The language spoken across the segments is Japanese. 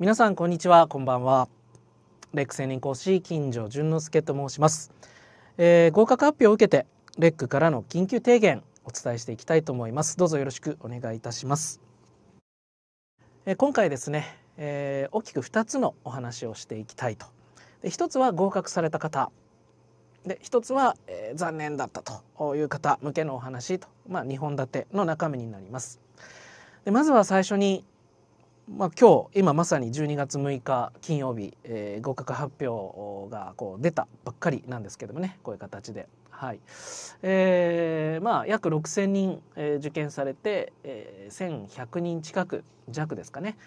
皆さんこんにちはこんばんはレック専任講師金城淳之介と申します、えー、合格発表を受けてレックからの緊急提言お伝えしていきたいと思いますどうぞよろしくお願いいたします、えー、今回ですね、えー、大きく2つのお話をしていきたいとで1つは合格された方で一つは、えー、残念だったという方向けのお話と、まあ、2本立ての中身になりますでまずは最初にまあ、今日今まさに12月6日金曜日、えー、合格発表がこう出たばっかりなんですけどもねこういう形で。はいえーまあ、約6,000人、えー、受験されて、えー、1,100人近く弱ですかね、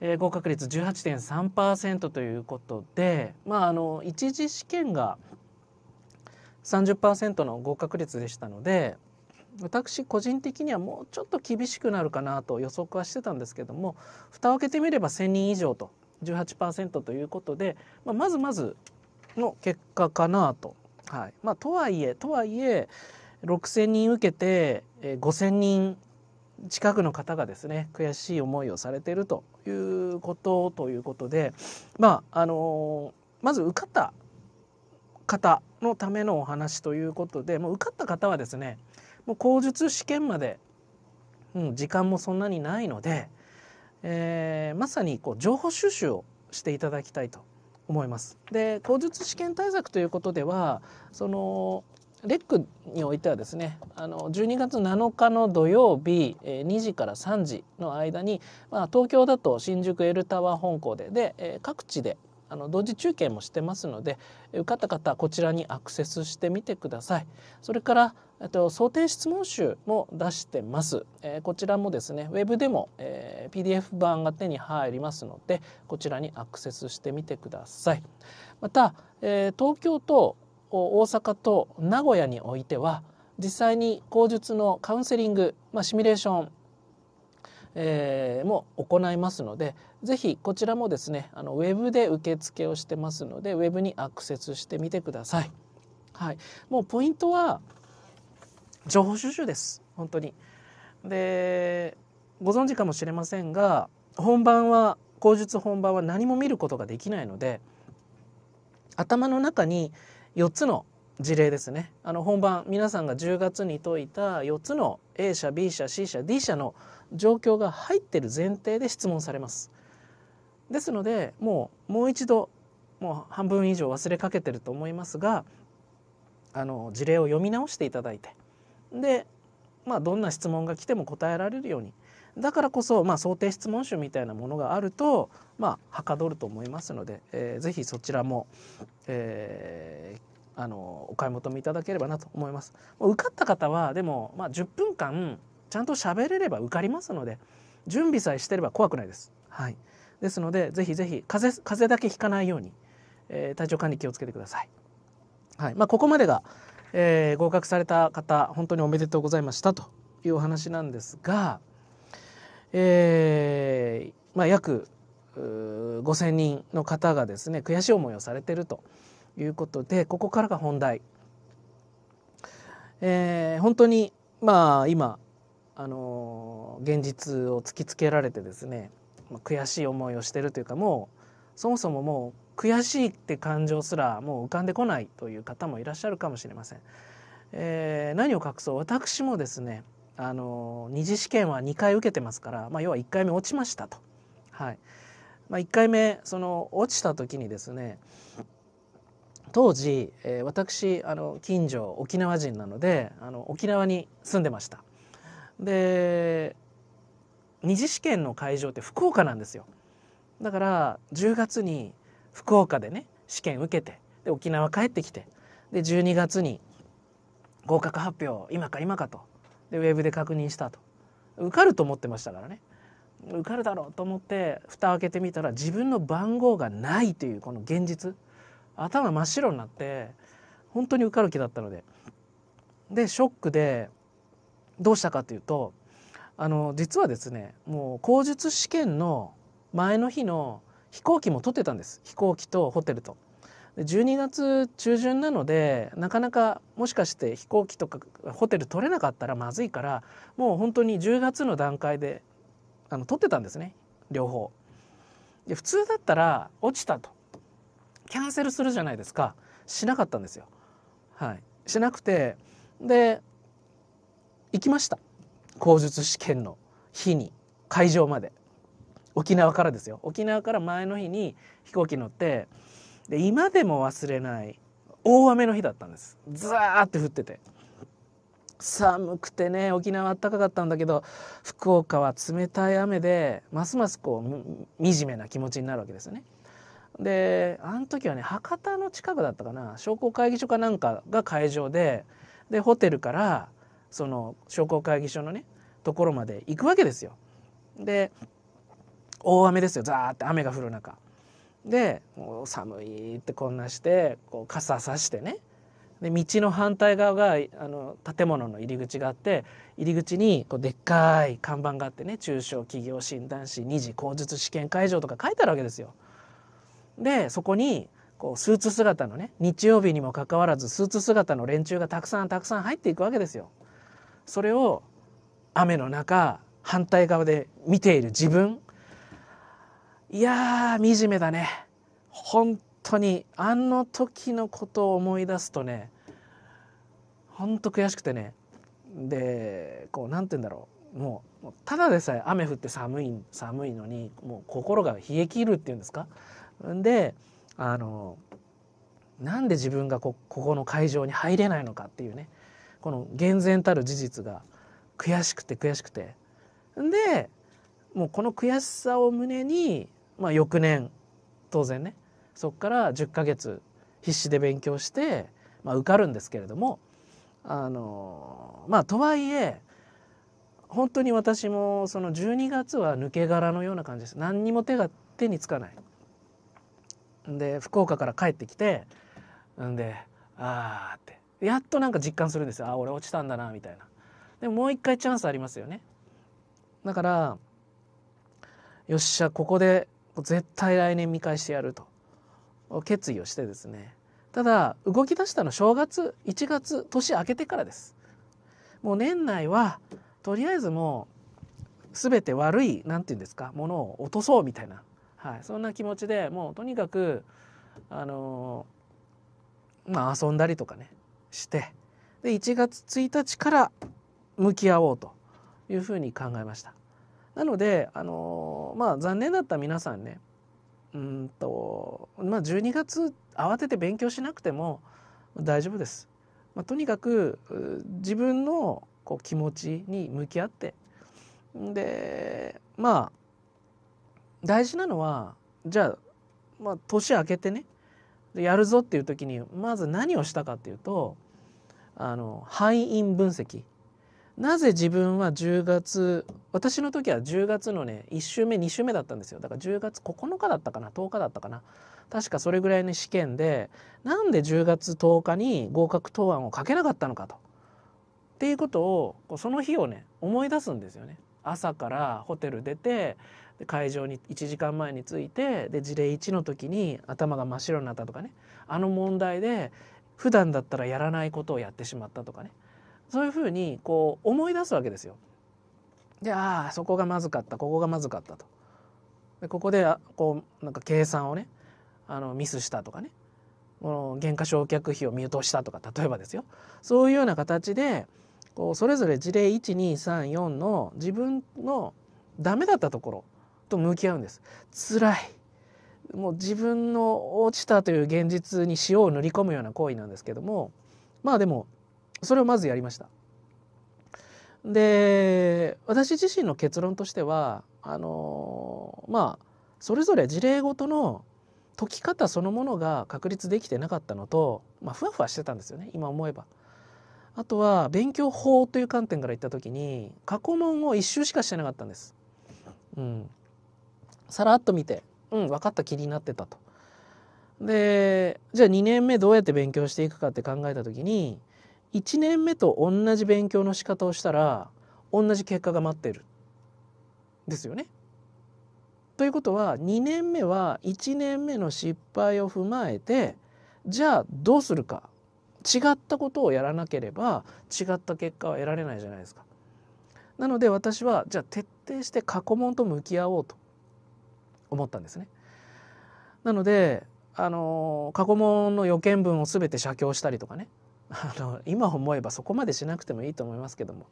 えー、合格率18.3%ということで、まあ、あの一次試験が30%の合格率でしたので、私個人的にはもうちょっと厳しくなるかなと予測はしてたんですけども蓋を開けてみれば1,000人以上と18%ということで、まあ、まずまずの結果かなと。はいまあ、とはいえとはいえ6,000人受けて5,000人近くの方がですね悔しい思いをされてるということということで、まああのまず受かった方のためのお話ということでもう受かった方はですねもう口述試験まで、うん、時間もそんなにないので、えー、まさにこう情報収集をしていただきたいと思います。で口述試験対策ということではそのレックにおいてはですねあの12月7日の土曜日、え2時から3時の間に、まあ、東京だと新宿エルタワー本校でで、え各地であの同時中継もしてますので受かった方こちらにアクセスしてみてください。それからと想定質問集も出してます、えー、こちらもですねウェブでも、えー、PDF 版が手に入りますのでこちらにアクセスしてみてくださいまた、えー、東京と大阪と名古屋においては実際に口述のカウンセリング、まあ、シミュレーションえー、も行いますのでぜひこちらもですねあのウェブで受付をしてますのでウェブにアクセスしてみてください。はい、もうポイントは情報収集です本当に。でご存知かもしれませんが本番は口述本番は何も見ることができないので頭の中に4つの事例ですねあの本番皆さんが10月に解いた4つの A 社 B 社 C 社 D 社の状況が入ってる前提で質問されます。ですのでもうもう一度もう半分以上忘れかけてると思いますがあの事例を読み直していただいてで、まあ、どんな質問が来ても答えられるようにだからこそ、まあ、想定質問集みたいなものがあると、まあ、はかどると思いますので、えー、ぜひそちらも、えー、あのお買い求めいただければなと思います。受かった方はでも、まあ、10分間ちゃんと喋れれば受かりますので準備さえしてれば怖くないです。はい、ですのでぜひぜひ風邪だけひかないように、えー、体調管理気をつけてください。はいまあ、ここまでがえー、合格された方本当におめでとうございましたというお話なんですが、えーまあ、約5,000人の方がですね悔しい思いをされてるということでここからが本題。えー、本当にまあ今あの現実を突きつけられてですね悔しい思いをしてるというかもうそもそももう悔しいって感情すらもう浮かんでこないという方もいらっしゃるかもしれません。えー、何を隠そう私もですねあの二次試験は2回受けてますから、まあ、要は1回目落ちましたと。はいまあ、1回目その落ちた時にですね当時、えー、私あの近所沖縄人なのであの沖縄に住んでました。で二次試験の会場って福岡なんですよ。だから10月に福岡でね試験受けてで沖縄帰ってきてで12月に合格発表今か今かとでウェブで確認したと受かると思ってましたからね受かるだろうと思って蓋開けてみたら自分の番号がないというこの現実頭真っ白になって本当に受かる気だったのででショックでどうしたかというとあの実はですねもう口述試験の前の日の飛行機も取ってたんです飛行機とホテルと。12月中旬なのでなかなかもしかして飛行機とかホテル取れなかったらまずいからもう本当に10月の段階であの取ってたんですね両方で普通だったら落ちたとキャンセルするじゃないですかしなかったんですよはいしなくてで行きました口述試験の日に会場まで沖縄からですよ沖縄から前の日に飛行機乗ってで今でも忘れない大雨の日だったんですザーって降ってて寒くてね沖縄あったかかったんだけど福岡は冷たい雨でますますこう惨めな気持ちになるわけですよね。であの時はね博多の近くだったかな商工会議所かなんかが会場ででホテルからその商工会議所のねところまで行くわけですよ。で大雨ですよザーって雨が降る中でもう寒いってこんなしてこう傘さしてねで道の反対側があの建物の入り口があって入り口にこうでっかい看板があってね中小企業診断士2次口述試験会場とか書いてあるわけですよ。でそこにこうスーツ姿のね日曜日にもかかわらずスーツ姿の連中がたくさんたくさん入っていくわけですよ。それを雨の中反対側で見ている自分いやー惨めだね本当にあの時のことを思い出すとねほんと悔しくてねでこう何て言うんだろうもうただでさえ雨降って寒い寒いのにもう心が冷え切るっていうんですかであのなんで自分がこここの会場に入れないのかっていうねこの厳然たる事実が悔しくて悔しくてでもうこの悔しさを胸にまあ、翌年当然ねそこから10ヶ月必死で勉強して、まあ、受かるんですけれどもあのまあとはいえ本当に私もその12月は抜け殻のような感じです何にも手が手につかないで福岡から帰ってきてんでああってやっとなんか実感するんですよああ俺落ちたんだなみたいなでももう一回チャンスありますよねだからよっしゃここで絶対来年見返してやると決意をしてですねただ動き出したの正月1月年明けてからですもう年内はとりあえずもう全て悪い何て言うんですかものを落とそうみたいな、はい、そんな気持ちでもうとにかくあのまあ遊んだりとかねしてで1月1日から向き合おうというふうに考えました。なので、あのまあ、残念だった皆さんねうんと、まあ、12月慌てて勉強しなくても大丈夫です。まあ、とにかく自分のこう気持ちに向き合ってでまあ大事なのはじゃあ,、まあ年明けてねやるぞっていう時にまず何をしたかっていうとあの敗因分析なぜ自分は10月私の時は10月のね1週目2週目だったんですよだから10月9日だったかな10日だったかな確かそれぐらいの試験でなんで10月10日に合格答案を書けなかったのかと。っていうことをその日をね思い出すんですよね。朝からホテル出て会場に1時間前に着いてで事例1の時に頭が真っ白になったとかねあの問題で普段だったらやらないことをやってしまったとかねそういうふうにこう思い出すわけですよ。でああそこがまずかったここがまずかったと。でここでこうなんか計算をねあのミスしたとかねこの減価償却費を見落としたとか例えばですよそういうような形でこうそれぞれ事例1234の自分のダメだったところと向き合うんです。辛いもう自分の落ちたという現実に塩を塗り込むような行為なんですけどもまあでもそれをまずやりました。で私自身の結論としてはあのまあそれぞれ事例ごとの解き方そのものが確立できてなかったのと、まあ、ふわふわしてたんですよね今思えば。あとは勉強法という観点から言った時に過去問を一周しかしてなかったんです。うん、さらっと見て、うん、分かった気になってたと。でじゃあ2年目どうやって勉強していくかって考えた時に1年目と同じ勉強の仕方をしたら同じ結果が待ってるですよね。ということは2年目は1年目の失敗を踏まえてじゃあどうするか違ったことをやらなければ違った結果は得られないじゃないですか。なので私はじゃあ徹底して過去問と向き合おうと思ったんですね。なのであの過去問の予見文を全て写経したりとかねあの今思えばそこまでしなくてもいいと思いますけども、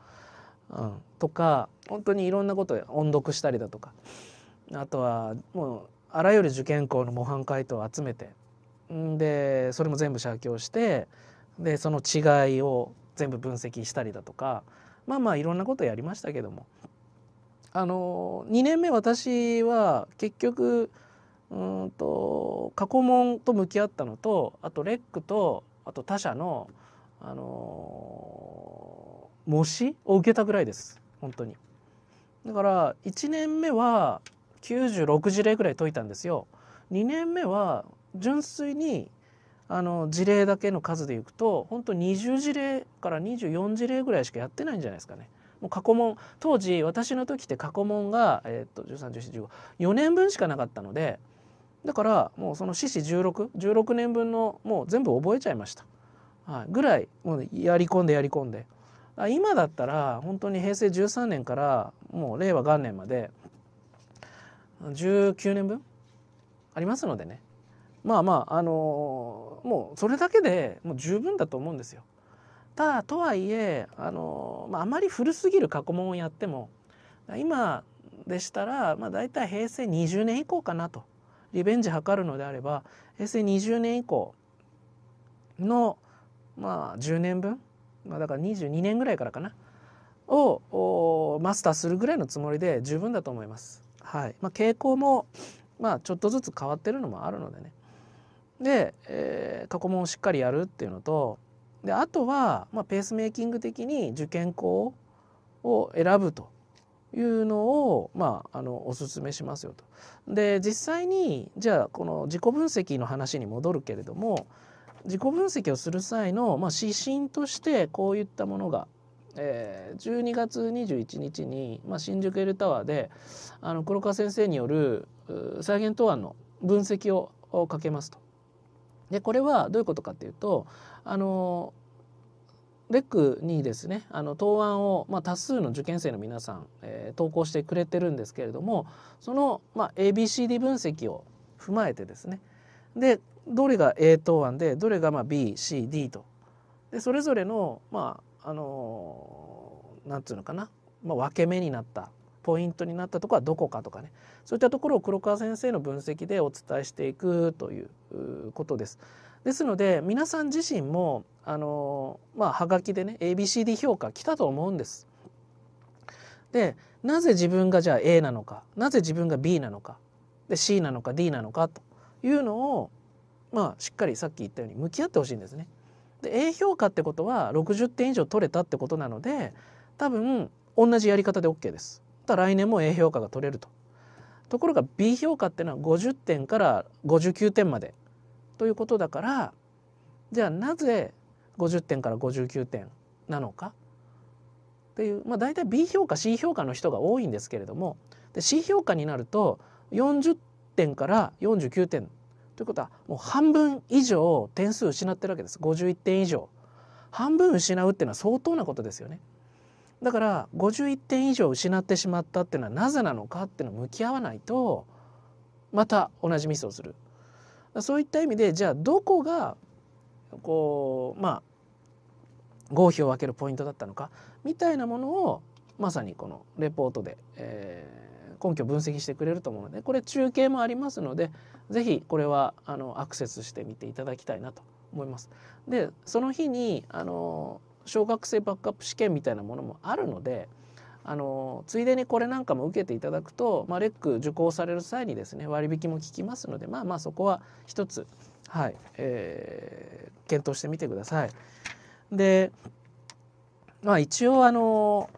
うん、とか本当にいろんなこと音読したりだとかあとはもうあらゆる受験校の模範解答を集めてでそれも全部写経してでその違いを全部分析したりだとかまあまあいろんなことやりましたけどもあの2年目私は結局うんと過去問と向き合ったのとあとレックとあと他社のあの模試を受けたぐらいです本当にだから1年目は96事例ぐらい解いたんですよ2年目は純粋にあの事例だけの数でいくと本当20事例から24事例ぐらいしかやってないんじゃないですかね。もう過去問当時私の時って過去問が、えー、っと131415年分しかなかったのでだからもうその四死1616年分のもう全部覚えちゃいました。はい、ぐらいもうやり込んでやり込んで今だったら本当に平成13年からもう令和元年まで19年分ありますのでねまあまああのー、もうそれだけでもう十分だと思うんですよ。たとはいえあのー、まあ、あまり古すぎる過去問をやっても今でしたら、まあ、大体平成20年以降かなとリベンジ図るのであれば平成20年以降のまあ10年分、まあ、だから22年ぐらいからかなをマスターするぐらいのつもりで十分だと思います。はいまあ、傾向も、まあ、ちょっとずつ変わってるのもあるのでね。で、えー、過去問をしっかりやるっていうのとであとは、まあ、ペースメイキング的に受験校を選ぶというのを、まあ、あのおすめしますよと。で実際にじゃあこの自己分析の話に戻るけれども自己分析をする際の、まあ、指針としてこういったものが、えー、12月21日に、まあ、新宿エルタワーであの黒川先生による再現答案の分析をかけますと。でこれはどういうことかっていうとあのレックにですねあの答案を、まあ、多数の受験生の皆さん、えー、投稿してくれてるんですけれどもその、まあ、ABCD 分析を踏まえてですねでどれが A 答案でどれがまあ BCD とでそれぞれのまああのなんて言うのかな、まあ、分け目になったポイントになったところはどこかとかねそういったところを黒川先生の分析でお伝えしていくということです。ですので皆さん自身もあのまあはがきでね ABCD 評価来たと思うんです。でなぜ自分がじゃあ A なのかなぜ自分が B なのかで C なのか D なのかというのをまあ、しっかりさっき言ったように向き合ってほしいんですね。で A 評価ってことは60点以上取れたってことなので多分同じやり方で OK です。た来年も A 評価が取れると。ところが B 評価ってのは50点から59点までということだからじゃあなぜ50点から59点なのかっていう、まあ、大体 B 評価 C 評価の人が多いんですけれどもで C 評価になると40点から49点ということはもう半分以上点数失ってるわけです51点以上半分失うっていうのは相当なことですよねだから51点以上失ってしまったっていうのはなぜなのかっていうのを向き合わないとまた同じミスをするそういった意味でじゃあどこがこうまあ合否を分けるポイントだったのかみたいなものをまさにこのレポートで、え根拠分析してくれると思うのでこれ中継もありますので是非これはあのアクセスしてみていただきたいなと思います。でその日にあの小学生バックアップ試験みたいなものもあるのであのついでにこれなんかも受けていただくと、まあ、レック受講される際にですね割引も効きますのでまあまあそこは一つ、はいえー、検討してみてください。でまあ一応あの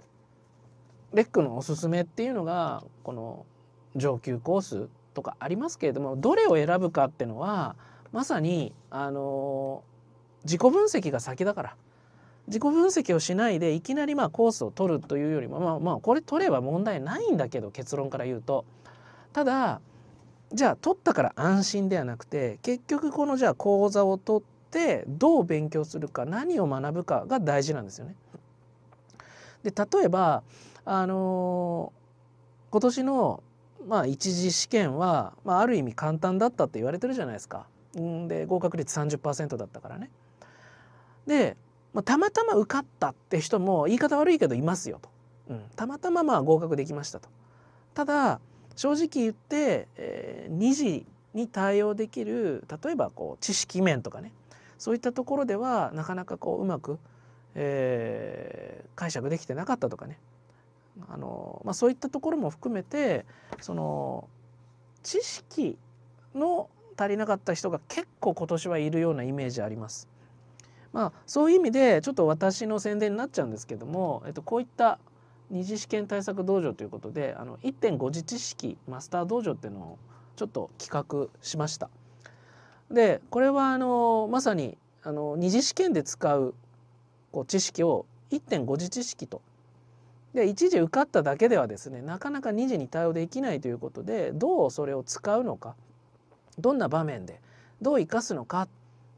レックのおすすめっていうのがこの上級コースとかありますけれどもどれを選ぶかってのはまさにあの自己分析が先だから自己分析をしないでいきなりまあコースを取るというよりもまあまあこれ取れば問題ないんだけど結論から言うとただじゃあ取ったから安心ではなくて結局このじゃあ講座を取ってどう勉強するか何を学ぶかが大事なんですよね。で例えばあの今年の、まあ、一次試験は、まあ、ある意味簡単だったって言われてるじゃないですか。んで合格率30%だったからね。で、まあ、たまたま受かったって人も言い方悪いけどいますよと。うん、たまたままあ合格できましたと。ただ正直言って、えー、2次に対応できる例えばこう知識面とかねそういったところではなかなかこううまく、えー、解釈できてなかったとかねあの、まあ、そういったところも含めてその知識の足りなかった人が結構今年はいるようなイメージあります。まあ、そういう意味でちょっと私の宣伝になっちゃうんですけども、えっと、こういった二次試験対策道場ということであの1.5次知識マスター道場っていうのをちょっと企画しました。でこれはあのまさにあの二次試験で使うこう知識を1.5次知識とで一時受かっただけではですねなかなか二次に対応できないということでどうそれを使うのかどんな場面でどう生かすのかっ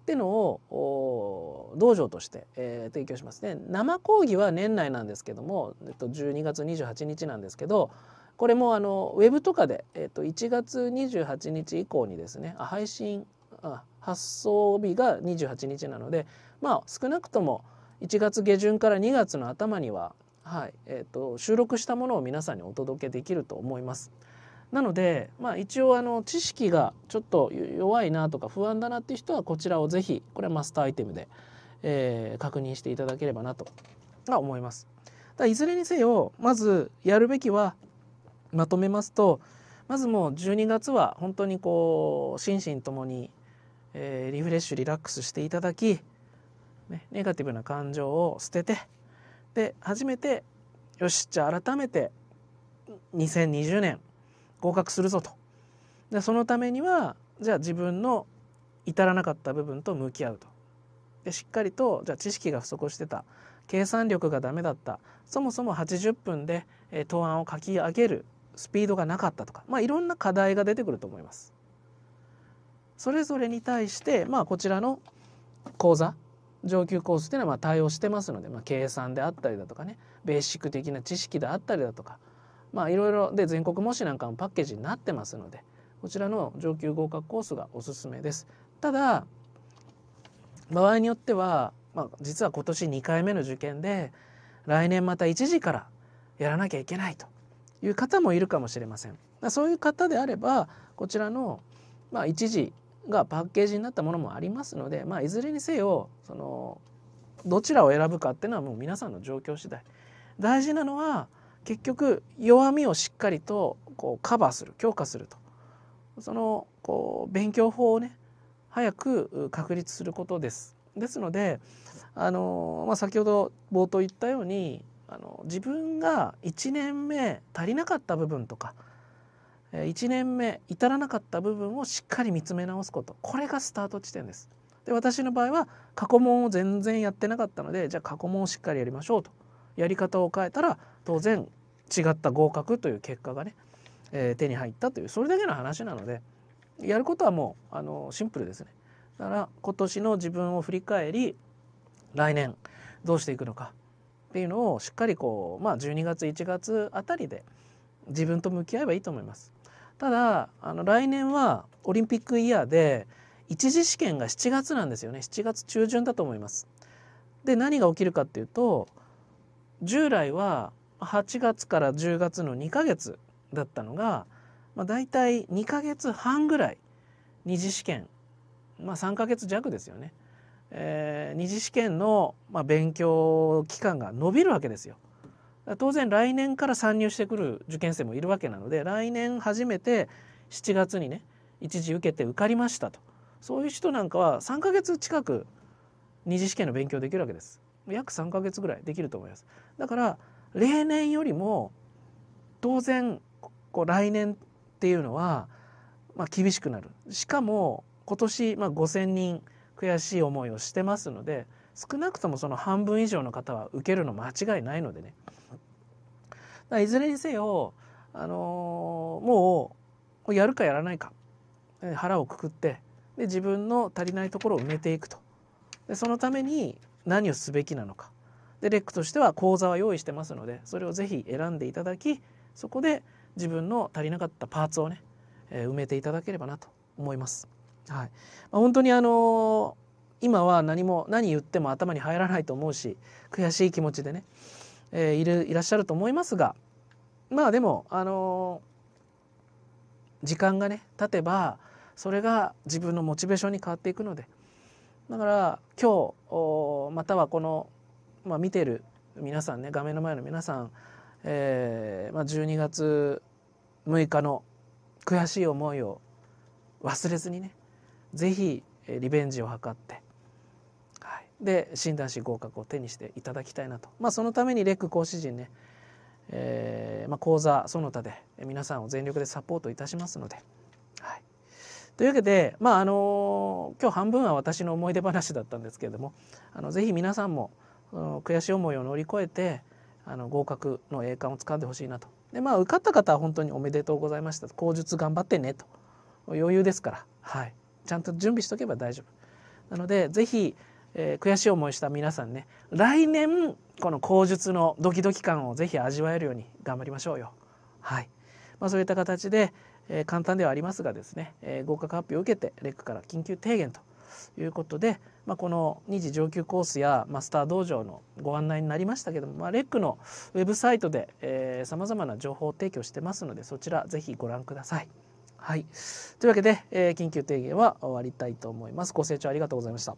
てのを道場として、えー、提供しますね生講義は年内なんですけども、えっと、12月28日なんですけどこれもあのウェブとかで、えっと、1月28日以降にですね配信発送日が28日なのでまあ少なくとも1月下旬から2月の頭にははいえーと、収録したものを皆さんにお届けできると思います。なので、まあ、一応あの知識がちょっと弱いなとか不安だなっていう人はこちらをぜひこれはマスターアイテムで、えー、確認していただければなと思います。だいずれにせよまずやるべきはまとめますとまずもう12月は本当にこう心身ともに、えー、リフレッシュリラックスしていただき、ね、ネガティブな感情を捨ててで初めてよしじゃあ改めて2020年合格するぞとでそのためにはじゃあ自分の至らなかった部分と向き合うとでしっかりとじゃあ知識が不足してた計算力がダメだったそもそも80分で、えー、答案を書き上げるスピードがなかったとか、まあ、いろんな課題が出てくると思います。それぞれに対して、まあ、こちらの講座上級コースっていうのはまあ対応してますので、まあ、計算であったりだとかねベーシック的な知識であったりだとかまあいろいろで全国模試なんかもパッケージになってますのでこちらの上級合格コースがおすすめです。ただ場合によっては、まあ、実は今年2回目の受験で来年また1時からやらなきゃいけないという方もいるかもしれません。そういう方であればこちらの、まあ、1時がパッケージになったものもありますので、まあ、いずれにせよそのどちらを選ぶかっていうのはもう皆さんの状況次第大事なのは結局弱みをしっかりとこうカバーする強化するとそのこう勉強法をね早く確立することです。ですのであの、まあ、先ほど冒頭言ったようにあの自分が1年目足りなかった部分とか1年目至らなかった部分をしっかり見つめ直すことこれがスタート地点です。で私の場合は過去問を全然やってなかったのでじゃあ過去問をしっかりやりましょうとやり方を変えたら当然違った合格という結果がね、えー、手に入ったというそれだけの話なのでやることはもうあのシンプルですね。だから今年の自分を振り返り来年どうしていくのかっていうのをしっかりこうまあ12月1月あたりで自分と向き合えばいいと思います。ただあの来年はオリンピックイヤーで一次試験が7月なんですよね7月中旬だと思います。で何が起きるかっていうと従来は8月から10月の2ヶ月だったのが、まあ、大体2ヶ月半ぐらい二次試験、まあ、3ヶ月弱ですよね、えー、二次試験の、まあ、勉強期間が伸びるわけですよ。当然来年から参入してくる受験生もいるわけなので来年初めて7月にね一時受けて受かりましたとそういう人なんかは3ヶ月近く二次試験の勉強できるわけです約3ヶ月ぐらいできると思いますだから例年よりも当然こう来年っていうのはまあ厳しくなるしかも今年まあ5,000人悔しい思いをしてますので少なくともその半分以上の方は受けるの間違いないのでね。いずれにせよ、あのー、もうやるかやらないか腹をくくってで自分の足りないところを埋めていくとでそのために何をすべきなのかでレックとしては講座は用意してますのでそれをぜひ選んでいただきそこで自分の足りなかったパーツをね、え埋めていただければなと思います。はい、まあ、本当にあの今は何も何言っても頭に入らないと思うし悔しい気持ちでね、えー、いるいらっしゃると思いますがまあでもあのー、時間がね経てばそれが自分のモチベーションに変わっていくのでだから今日またはこの、まあ、見てる皆さんね画面の前の皆さん、えーまあ、12月6日の悔しい思いを忘れずにね是非リベンジを図ってで診断士合格を手にしていただきたいなと、まあ、そのためにレック講師陣ね、えー、まあ、講座その他で皆さんを全力でサポートいたしますので。はい、というわけで、まああの今日半分は私の思い出話だったんですけれどもあのぜひ皆さんも悔しい思いを乗り越えてあの合格の栄冠をつかんでほしいなと。でまあ受かった方は本当におめでとうございました口述頑張ってねと余裕ですから、はい、ちゃんと準備しとけば大丈夫。なのでぜひえー、悔しい思いした皆さんね来年この口述のドキドキ感をぜひ味わえるように頑張りましょうよ。はいまあ、そういった形で、えー、簡単ではありますがですね、えー、合格発表を受けてレックから緊急提言ということで、まあ、この2次上級コースやマスター道場のご案内になりましたけども、まあ、レックのウェブサイトでさまざまな情報を提供してますのでそちらぜひご覧ください。はい、というわけで、えー、緊急提言は終わりたいと思います。ご清聴ありがとうございました。